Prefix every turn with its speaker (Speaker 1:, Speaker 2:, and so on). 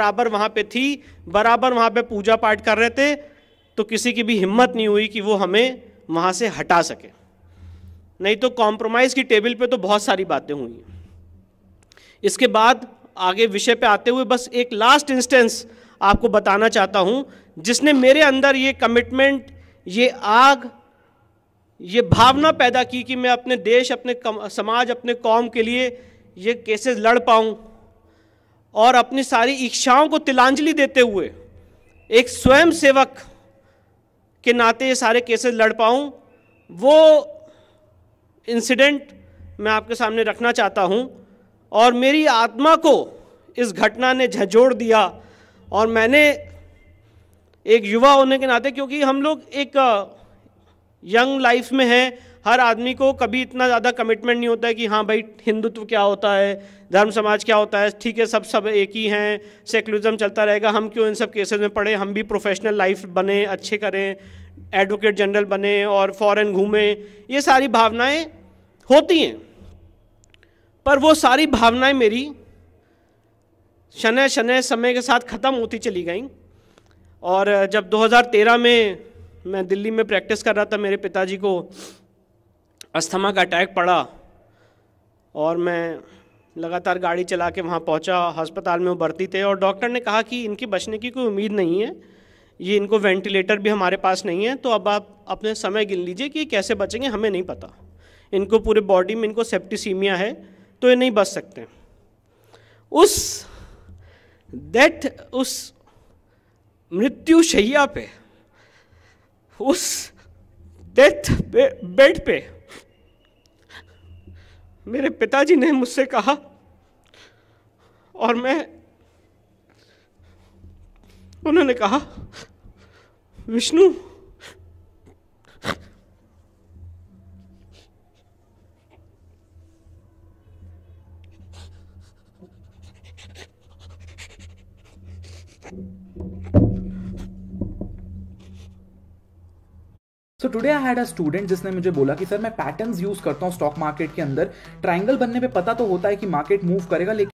Speaker 1: बराबर वहाँ पे थी बराबर वहाँ पे पूजा पाठ कर रहे थे तो किसी की भी हिम्मत नहीं हुई कि वो हमें वहाँ से हटा सके नहीं तो कॉम्प्रोमाइज़ की टेबल पे तो बहुत सारी बातें हुई इसके बाद आगे विषय पे आते हुए बस एक लास्ट इंस्टेंस आपको बताना चाहता हूँ जिसने मेरे अंदर ये कमिटमेंट ये आग ये भावना पैदा की कि मैं अपने देश अपने समाज अपने कौम के लिए ये केसेस लड़ पाऊँ और अपनी सारी इच्छाओं को तिलांजलि देते हुए एक स्वयं सेवक के नाते ये सारे केसेस लड़ पाऊँ वो इंसिडेंट मैं आपके सामने रखना चाहता हूँ और मेरी आत्मा को इस घटना ने झोड़ दिया और मैंने एक युवा होने के नाते क्योंकि हम लोग एक यंग लाइफ में हैं हर आदमी को कभी इतना ज़्यादा कमिटमेंट नहीं होता है कि हाँ भाई हिंदुत्व क्या होता है धर्म समाज क्या होता है ठीक है सब सब एक ही हैं सेकुलरिज्म चलता रहेगा हम क्यों इन सब केसेस में पढ़े हम भी प्रोफेशनल लाइफ बने अच्छे करें एडवोकेट जनरल बने और फॉरेन घूमें ये सारी भावनाएं होती हैं पर वो सारी भावनाएं मेरी शनै शनय समय के साथ ख़त्म होती चली गई और जब 2013 में मैं दिल्ली में प्रैक्टिस कर रहा था मेरे पिताजी को अस्थमा का अटैक पड़ा और मैं लगातार गाड़ी चला के वहाँ पहुँचा अस्पताल में वो भर्ती थे और डॉक्टर ने कहा कि इनकी बचने की कोई उम्मीद नहीं है ये इनको वेंटिलेटर भी हमारे पास नहीं है तो अब आप अपने समय गिन लीजिए कि कैसे बचेंगे हमें नहीं पता इनको पूरे बॉडी में इनको सेप्टिसीमिया है तो ये नहीं बच सकते उस डेथ उस मृत्यु शैया पे उस डेथ बेड पे मेरे पिताजी ने मुझसे कहा और मैं उन्होंने कहा Vishnu so today I had a student जिसने मुझे बोला कि सर मैं पैटर्न्स यूज करता हूँ स्टॉक मार्केट के अंदर ट्राइंगल बनने पे पता तो होता है कि मार्केट मूव करेगा लेकिन